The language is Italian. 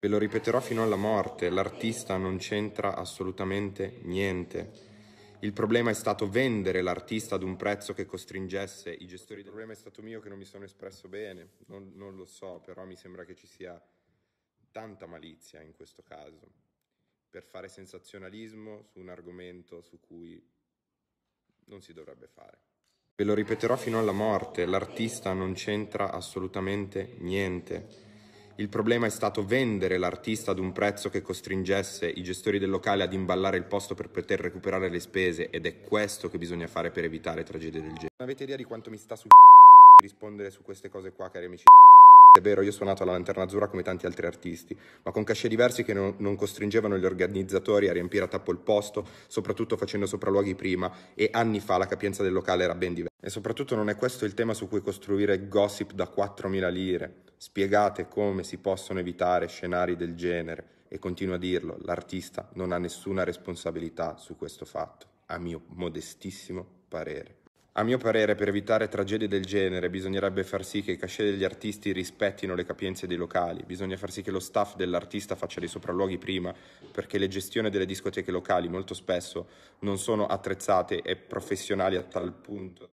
Ve lo ripeterò fino alla morte, l'artista non c'entra assolutamente niente. Il problema è stato vendere l'artista ad un prezzo che costringesse i gestori. Il problema è stato mio che non mi sono espresso bene, non, non lo so, però mi sembra che ci sia tanta malizia in questo caso per fare sensazionalismo su un argomento su cui non si dovrebbe fare. Ve lo ripeterò fino alla morte, l'artista non c'entra assolutamente niente. Il problema è stato vendere l'artista ad un prezzo che costringesse i gestori del locale ad imballare il posto per poter recuperare le spese ed è questo che bisogna fare per evitare tragedie del genere. Non avete idea di quanto mi sta su rispondere su queste cose qua, cari amici? È vero, io ho suonato alla Lanterna Azzurra come tanti altri artisti, ma con cachet diversi che non, non costringevano gli organizzatori a riempire a tappo il posto, soprattutto facendo sopralluoghi prima, e anni fa la capienza del locale era ben diversa. E soprattutto non è questo il tema su cui costruire gossip da 4.000 lire. Spiegate come si possono evitare scenari del genere e continuo a dirlo, l'artista non ha nessuna responsabilità su questo fatto, a mio modestissimo parere. A mio parere, per evitare tragedie del genere, bisognerebbe far sì che i cachet degli artisti rispettino le capienze dei locali, bisogna far sì che lo staff dell'artista faccia dei sopralluoghi prima, perché le gestioni delle discoteche locali molto spesso non sono attrezzate e professionali a tal punto